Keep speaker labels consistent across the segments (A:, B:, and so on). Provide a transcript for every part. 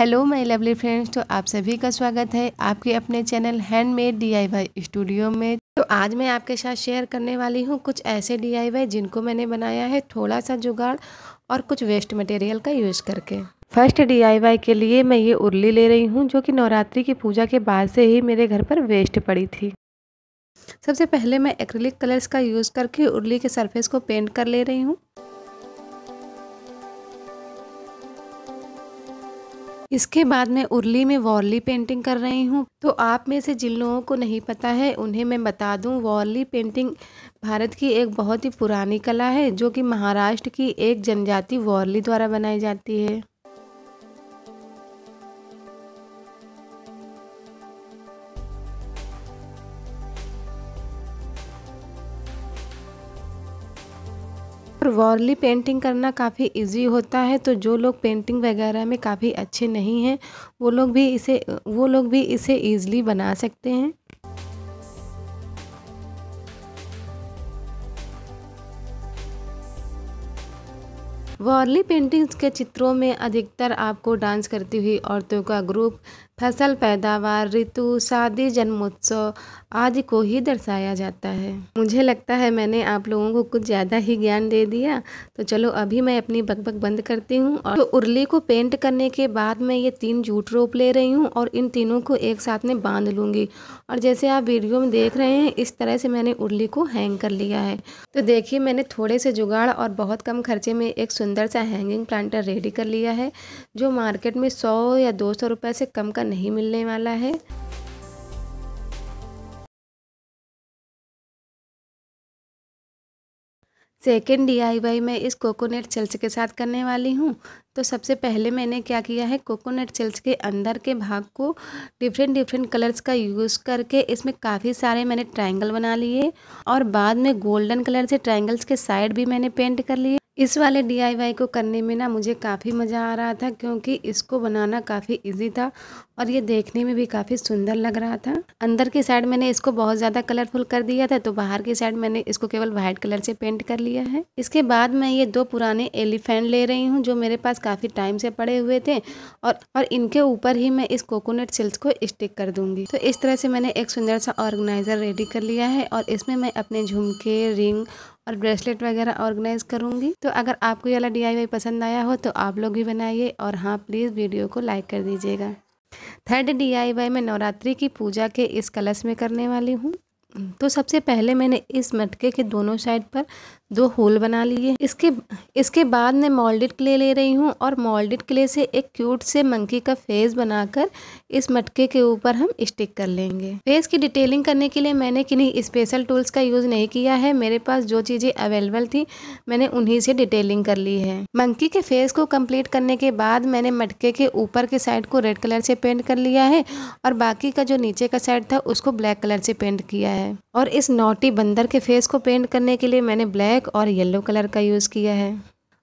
A: hello my lovely friends तो आप सभी का स्वागत है आपके अपने चैनल हैंडमेड डीआईवाई स्टूडियो में तो आज मैं आपके साथ शेयर करने वाली हूँ कुछ ऐसे डीआईवाई जिनको मैंने बनाया है थोड़ा सा जुगाड़ और कुछ वेस्ट मटेरियल का यूज़ करके फर्स्ट डीआईवाई के लिए मैं ये उर्ली ले रही हूँ जो कि नवरात्रि की पूजा के बाद से ही मेरे घर पर वेस्ट पड़ी थी सबसे पहले मैं एक्रिलिक कलर्स का यूज़ करके उर्ली के सरफेस को पेंट कर ले रही हूँ इसके बाद मैं उर्ली में वॉर्ली पेंटिंग कर रही हूँ तो आप में से जिन लोगों को नहीं पता है उन्हें मैं बता दूँ वॉर्ली पेंटिंग भारत की एक बहुत ही पुरानी कला है जो कि महाराष्ट्र की एक जनजाति वॉर्ली द्वारा बनाई जाती है वॉर्ली पेंटिंग करना काफ़ी इजी होता है तो जो लोग पेंटिंग वगैरह में काफ़ी अच्छे नहीं हैं वो लोग भी इसे वो लोग भी इसे ईज़िली बना सकते हैं वॉर्ली पेंटिंग्स के चित्रों में अधिकतर आपको डांस करती हुई औरतों का ग्रुप फसल पैदावार ऋतु शादी जन्मोत्सव आदि को ही दर्शाया जाता है मुझे लगता है मैंने आप लोगों को कुछ ज़्यादा ही ज्ञान दे दिया तो चलो अभी मैं अपनी बकबक बंद करती हूँ और तो उर्ली को पेंट करने के बाद मैं ये तीन जूट रोप ले रही हूँ और इन तीनों को एक साथ में बांध लूँगी और जैसे आप वीडियो में देख रहे हैं इस तरह से मैंने उर्ली को हैंग कर लिया है तो देखिए मैंने थोड़े से जुगाड़ और बहुत कम खर्चे में एक सुंदर सा हैंगिंग प्लांटर रेडी कर लिया है जो मार्केट में सौ या दो सौ रुपये से कम का नहीं मिलने वाला है सेकेंड डी में इस कोकोनट चिल्स के साथ करने वाली हूँ तो सबसे पहले मैंने क्या किया है कोकोनट सेल्स के अंदर के भाग को डिफरेंट डिफरेंट कलर्स का यूज़ करके इसमें काफ़ी सारे मैंने ट्रायंगल बना लिए और बाद में गोल्डन कलर से ट्रायंगल्स के साइड भी मैंने पेंट कर लिए इस वाले डी को करने में ना मुझे काफ़ी मज़ा आ रहा था क्योंकि इसको बनाना काफ़ी इजी था और ये देखने में भी काफ़ी सुंदर लग रहा था अंदर की साइड मैंने इसको बहुत ज़्यादा कलरफुल कर दिया था तो बाहर की साइड मैंने इसको केवल वाइट कलर से पेंट कर लिया है इसके बाद मैं ये दो पुराने एलिफेंट ले रही हूँ जो मेरे पास काफ़ी टाइम से पड़े हुए थे और और इनके ऊपर ही मैं इस कोकोनट सिल्स को स्टिक कर दूंगी तो इस तरह से मैंने एक सुंदर सा ऑर्गेनाइज़र रेडी कर लिया है और इसमें मैं अपने झुमके रिंग और ब्रेसलेट वगैरह ऑर्गेनाइज करूँगी तो अगर आपको ये वाला डी पसंद आया हो तो आप लोग भी बनाइए और हाँ प्लीज़ वीडियो को लाइक कर दीजिएगा थर्ड डी मैं नवरात्रि की पूजा के इस कलश में करने वाली हूँ तो सबसे पहले मैंने इस मटके के दोनों साइड पर दो होल बना लिए इसके इसके बाद मैं मोल्डेड क्ले ले रही हूँ और मोल्डेड क्ले से एक क्यूट से मंकी का फेस बनाकर इस मटके के ऊपर हम स्टिक कर लेंगे फेस की डिटेलिंग करने के लिए मैंने किन्हीं स्पेशल टूल्स का यूज़ नहीं किया है मेरे पास जो चीज़ें अवेलेबल थी मैंने उन्हीं से डिटेलिंग कर ली है मंकी के फेस को कम्प्लीट करने के बाद मैंने मटके के ऊपर के साइड को रेड कलर से पेंट कर लिया है और बाकी का जो नीचे का साइड था उसको ब्लैक कलर से पेंट किया है और इस नोटी बंदर के फेस को पेंट करने के लिए मैंने ब्लैक और येलो कलर का यूज़ किया है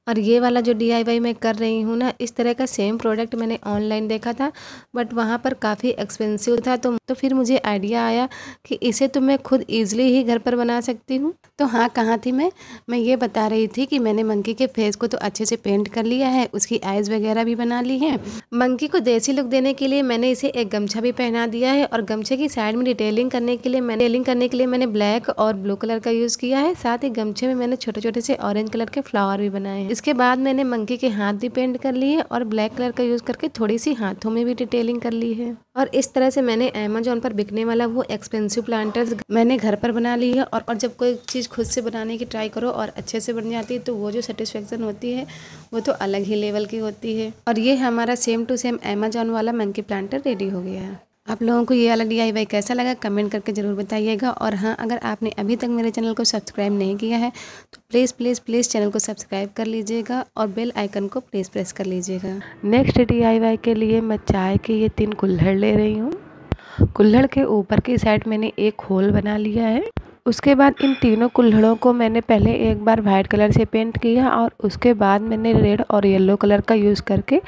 A: और ये वाला जो डी मैं कर रही हूँ ना इस तरह का सेम प्रोडक्ट मैंने ऑनलाइन देखा था बट वहाँ पर काफ़ी एक्सपेंसिव था तो तो फिर मुझे आइडिया आया कि इसे तो मैं खुद ईजिली ही घर पर बना सकती हूँ तो हाँ कहाँ थी मैं मैं ये बता रही थी कि मैंने मंकी के फेस को तो अच्छे से पेंट कर लिया है उसकी आइज़ वगैरह भी बना ली है मंकी को देसी लुक देने के लिए मैंने इसे एक गमछा भी पहना दिया है और गमछे की साइड में डिटेलिंग करने के लिए मैंने डिटेलिंग करने के लिए मैंने ब्लैक और ब्लू कलर का यूज़ किया है साथ ही गमछे में मैंने छोटे छोटे से ऑरेंज कलर के फ्लावर भी बनाए हैं इसके बाद मैंने मंकी के हाथ भी पेंट कर लिए और ब्लैक कलर का यूज़ करके थोड़ी सी हाथों में भी डिटेलिंग कर ली है और इस तरह से मैंने अमेजोन पर बिकने वाला वो एक्सपेंसिव प्लांटर्स मैंने घर पर बना ली है और, और जब कोई चीज़ खुद से बनाने की ट्राई करो और अच्छे से बन जाती है तो वो जो सेटिस्फेक्शन होती है वो तो अलग ही लेवल की होती है और ये हमारा सेम टू सेम अमेजोन वाला मंकी प्लांटर रेडी हो गया है आप लोगों को ये वाला डी कैसा लगा कमेंट करके ज़रूर बताइएगा और हाँ अगर आपने अभी तक मेरे चैनल को सब्सक्राइब नहीं किया है तो प्लीज़ प्लीज़ प्लीज़ चैनल को सब्सक्राइब कर लीजिएगा और बेल आइकन को प्लीज़ प्रेस कर लीजिएगा नेक्स्ट डी के लिए मैं चाय के ये तीन कुल्हड़ ले रही हूँ कुल्हड़ के ऊपर की साइड मैंने एक होल बना लिया है उसके बाद इन तीनों कुल्हड़ों को मैंने पहले एक बार वाइट कलर से पेंट किया और उसके बाद मैंने रेड और येलो कलर का यूज़ करके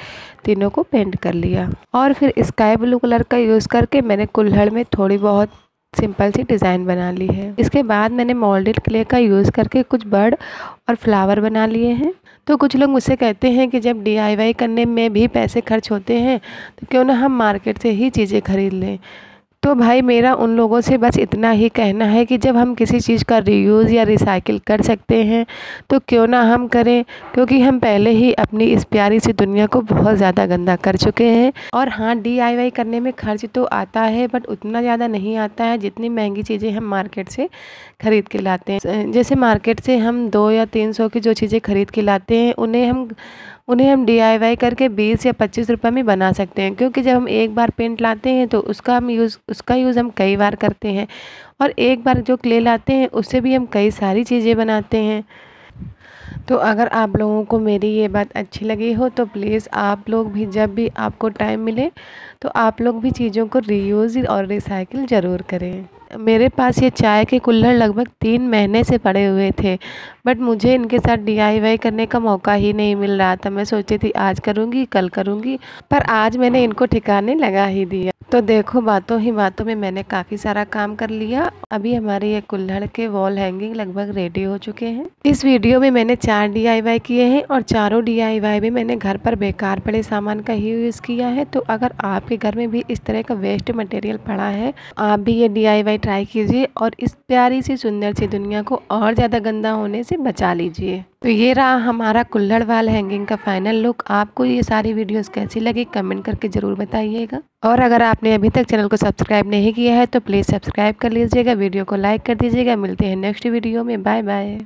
A: तीनों को पेंट कर लिया और फिर स्काई ब्लू कलर का यूज़ करके मैंने कुल्हड़ में थोड़ी बहुत सिंपल सी डिज़ाइन बना ली है इसके बाद मैंने मोल्डेड क्ले का यूज़ करके कुछ बर्ड और फ्लावर बना लिए हैं तो कुछ लोग मुझसे कहते हैं कि जब डी करने में भी पैसे खर्च होते हैं तो क्यों ना हम मार्केट से ही चीज़ें खरीद लें तो भाई मेरा उन लोगों से बस इतना ही कहना है कि जब हम किसी चीज़ का रीयूज़ या रिसाइकिल कर सकते हैं तो क्यों ना हम करें क्योंकि हम पहले ही अपनी इस प्यारी सी दुनिया को बहुत ज़्यादा गंदा कर चुके हैं और हाँ डी करने में खर्च तो आता है बट उतना ज़्यादा नहीं आता है जितनी महंगी चीज़ें हम मार्केट से ख़रीद के लाते हैं जैसे मार्केट से हम दो या तीन सौ की जो चीज़ें ख़रीद के लाते हैं उन्हें हम उन्हें हम डी करके बीस या पच्चीस रुपये में बना सकते हैं क्योंकि जब हम एक बार पेंट लाते हैं तो उसका हम यूज़ उसका यूज़ हम कई बार करते हैं और एक बार जो क्ले लाते हैं उससे भी हम कई सारी चीज़ें बनाते हैं तो अगर आप लोगों को मेरी ये बात अच्छी लगी हो तो प्लीज़ आप लोग भी जब भी आपको टाइम मिले तो आप लोग भी चीज़ों को रीयूज़ और रिसाइकिल ज़रूर करें मेरे पास ये चाय के कुल्हड़ लगभग तीन महीने से पड़े हुए थे बट मुझे इनके साथ डी करने का मौका ही नहीं मिल रहा था मैं सोची थी आज करूँगी कल करूँगी पर आज मैंने इनको ठिकाने लगा ही दिया तो देखो बातों ही बातों में मैंने काफ़ी सारा काम कर लिया अभी हमारे ये कुल्हड़ के वॉल हैंगिंग लगभग रेडी हो चुके हैं इस वीडियो में मैंने चार डीआईवाई किए हैं और चारों डीआईवाई में मैंने घर पर बेकार पड़े सामान का ही यूज़ किया है तो अगर आपके घर में भी इस तरह का वेस्ट मटेरियल पड़ा है आप भी ये डी ट्राई कीजिए और इस प्यारी सी सुंदर सी दुनिया को और ज़्यादा गंदा होने से बचा लीजिए तो ये रहा हमारा कुल्हड़ वाल हैंगिंग का फाइनल लुक आपको ये सारी वीडियोस कैसी लगी कमेंट करके ज़रूर बताइएगा और अगर आप आपने अभी तक चैनल को सब्सक्राइब नहीं किया है तो प्लीज़ सब्सक्राइब कर लीजिएगा वीडियो को लाइक कर दीजिएगा मिलते हैं नेक्स्ट वीडियो में बाय बाय